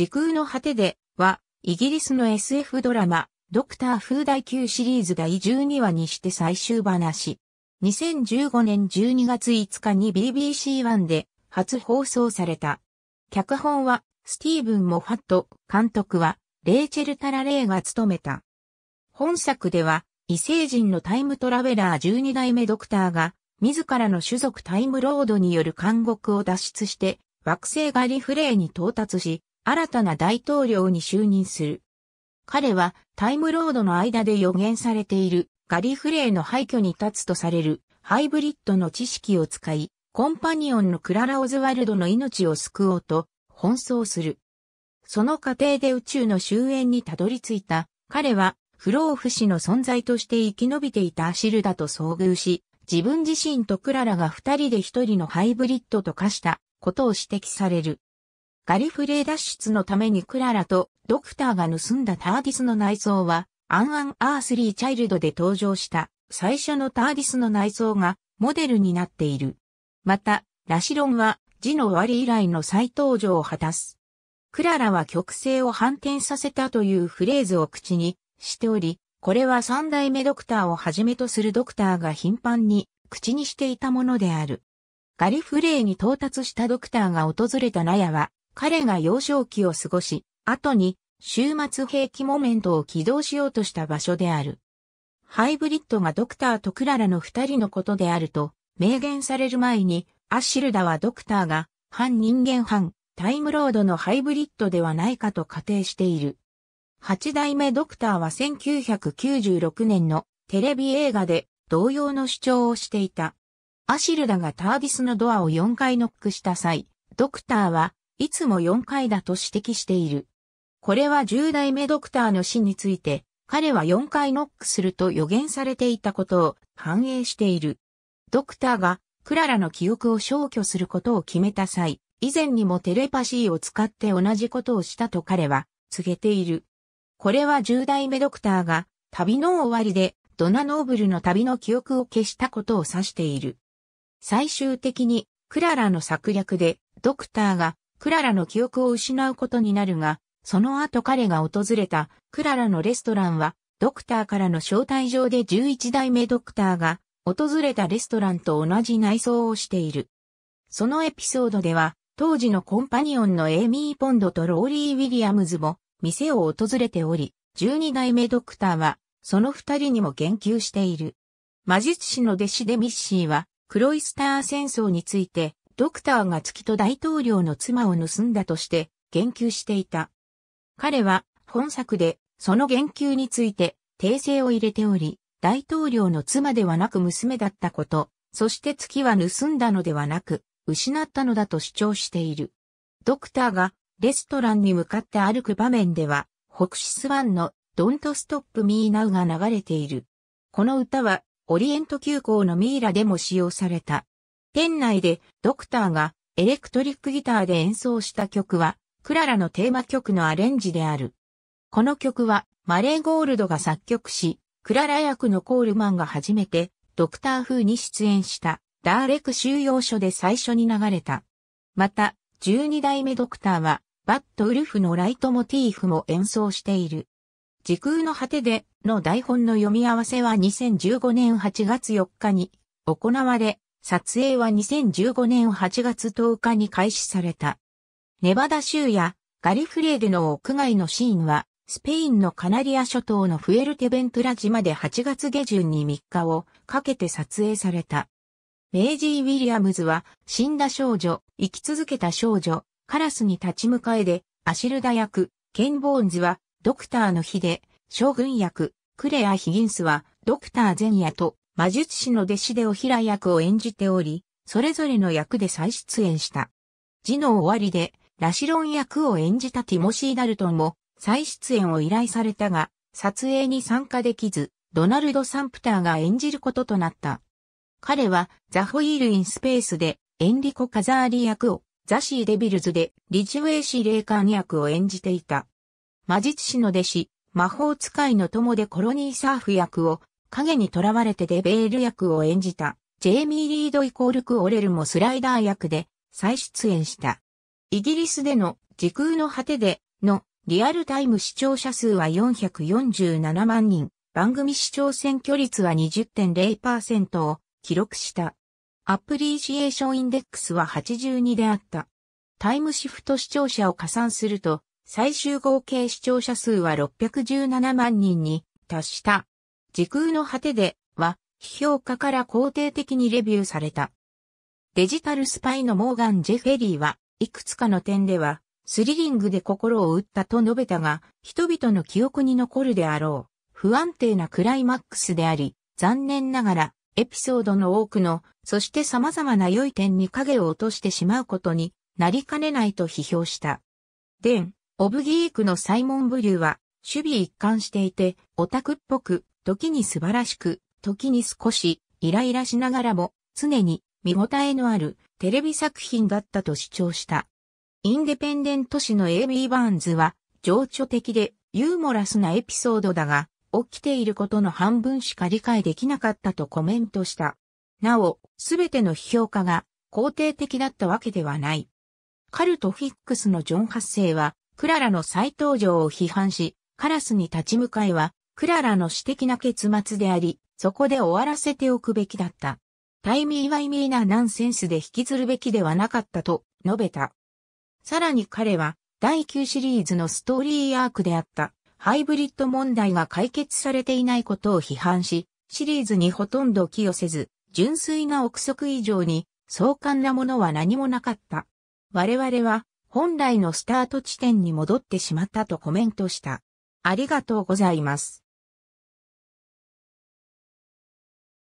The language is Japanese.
時空の果てでは、イギリスの SF ドラマ、ドクター風第9シリーズ第12話にして最終話。2015年12月5日に BBC1 で初放送された。脚本はスティーブン・モファット、監督はレイチェル・タラレイが務めた。本作では異星人のタイムトラベラー12代目ドクターが自らの種族タイムロードによる監獄を脱出して惑星ガリフレイに到達し、新たな大統領に就任する。彼はタイムロードの間で予言されているガリフレーの廃墟に立つとされるハイブリッドの知識を使い、コンパニオンのクララ・オズワルドの命を救おうと奔走する。その過程で宇宙の終焉にたどり着いた彼は不老不死の存在として生き延びていたアシルダと遭遇し、自分自身とクララが二人で一人のハイブリッドと化したことを指摘される。ガリフレー脱出のためにクララとドクターが盗んだターディスの内装は、アンアンアースリーチャイルドで登場した最初のターディスの内装がモデルになっている。また、ラシロンは字の割以来の再登場を果たす。クララは曲線を反転させたというフレーズを口にしており、これは三代目ドクターをはじめとするドクターが頻繁に口にしていたものである。ガリフレーに到達したドクターが訪れた納屋は、彼が幼少期を過ごし、後に終末兵器モメントを起動しようとした場所である。ハイブリッドがドクターとクララの二人のことであると、明言される前に、アシルダはドクターが、反人間反、タイムロードのハイブリッドではないかと仮定している。八代目ドクターは1996年のテレビ映画で同様の主張をしていた。アシルダがタービスのドアを4回ノックした際、ドクターはいつも4回だと指摘している。これは10代目ドクターの死について、彼は4回ノックすると予言されていたことを反映している。ドクターがクララの記憶を消去することを決めた際、以前にもテレパシーを使って同じことをしたと彼は告げている。これは10代目ドクターが旅の終わりでドナノーブルの旅の記憶を消したことを指している。最終的にクララの策略でドクターがクララの記憶を失うことになるが、その後彼が訪れたクララのレストランは、ドクターからの招待状で11代目ドクターが訪れたレストランと同じ内装をしている。そのエピソードでは、当時のコンパニオンのエイミー・ポンドとローリー・ウィリアムズも店を訪れており、12代目ドクターはその二人にも言及している。魔術師の弟子でミッシーは、クロイスター戦争についてドクターが月と大統領の妻を盗んだとして言及していた。彼は本作でその言及について訂正を入れており、大統領の妻ではなく娘だったこと、そして月は盗んだのではなく、失ったのだと主張している。ドクターがレストランに向かって歩く場面では、北シスワンの Don't Stop Me Now が流れている。この歌は、オリエント急行のミイラでも使用された。店内でドクターがエレクトリックギターで演奏した曲は、クララのテーマ曲のアレンジである。この曲は、マレーゴールドが作曲し、クララ役のコールマンが初めて、ドクター風に出演した、ダーレク収容所で最初に流れた。また、12代目ドクターは、バットウルフのライトモティーフも演奏している。時空の果てでの台本の読み合わせは2015年8月4日に行われ、撮影は2015年8月10日に開始された。ネバダ州やガリフレーデの屋外のシーンは、スペインのカナリア諸島のフエルテベントラ島で8月下旬に3日をかけて撮影された。メイジー・ウィリアムズは死んだ少女、生き続けた少女、カラスに立ち向かえで、アシルダ役、ケン・ボーンズはドクターの日で、将軍役、クレア・ヒギンスはドクター・ゼンヤと魔術師の弟子でおヒラ役を演じており、それぞれの役で再出演した。字の終わりで、ラシロン役を演じたティモシー・ダルトンも、再出演を依頼されたが、撮影に参加できず、ドナルド・サンプターが演じることとなった。彼は、ザ・ホイール・イン・スペースで、エンリコ・カザーリ役を、ザ・シー・デビルズで、リジウェイ・シー・レイカー役を演じていた。魔術師の弟子、魔法使いの友でコロニー・サーフ役を、影に囚われてデベール役を演じた、ジェイミー・リードイコールク・オレルもスライダー役で再出演した。イギリスでの時空の果てでのリアルタイム視聴者数は447万人、番組視聴選挙率は20.0%を記録した。アプリシエーションインデックスは82であった。タイムシフト視聴者を加算すると、最終合計視聴者数は617万人に達した。時空の果てでは、批評家から肯定的にレビューされた。デジタルスパイのモーガン・ジェフェリーは、いくつかの点では、スリリングで心を打ったと述べたが、人々の記憶に残るであろう、不安定なクライマックスであり、残念ながら、エピソードの多くの、そして様々な良い点に影を落としてしまうことになりかねないと批評した。デン、オブギークのサイモン・ブリューは、守備一貫していて、オタクっぽく、時に素晴らしく、時に少しイライラしながらも常に見応えのあるテレビ作品だったと主張した。インデペンデント誌の AB バーンズは情緒的でユーモラスなエピソードだが起きていることの半分しか理解できなかったとコメントした。なお、すべての批評家が肯定的だったわけではない。カルトフィックスのジョン・発生は、クララの再登場を批判し、カラスに立ち向かいは、クララの私的な結末であり、そこで終わらせておくべきだった。タイミーワイミーなナンセンスで引きずるべきではなかったと述べた。さらに彼は、第9シリーズのストーリーアークであった、ハイブリッド問題が解決されていないことを批判し、シリーズにほとんど寄与せず、純粋な憶測以上に、壮観なものは何もなかった。我々は、本来のスタート地点に戻ってしまったとコメントした。ありがとうございます。